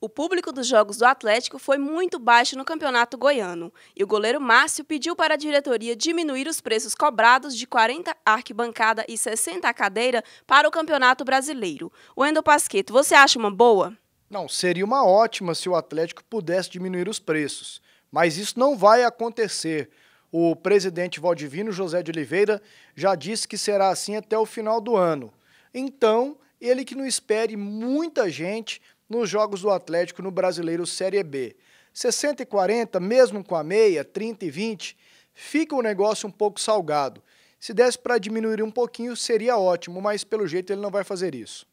O público dos jogos do Atlético foi muito baixo no campeonato goiano e o goleiro Márcio pediu para a diretoria diminuir os preços cobrados de 40 arquibancada e 60 cadeira para o campeonato brasileiro. Wendel Pasqueto, você acha uma boa? Não, seria uma ótima se o Atlético pudesse diminuir os preços, mas isso não vai acontecer. O presidente Valdivino José de Oliveira já disse que será assim até o final do ano. Então, ele que não espere muita gente nos jogos do Atlético no Brasileiro Série B. 60 e 40, mesmo com a meia, 30 e 20, fica o um negócio um pouco salgado. Se desse para diminuir um pouquinho, seria ótimo, mas pelo jeito ele não vai fazer isso.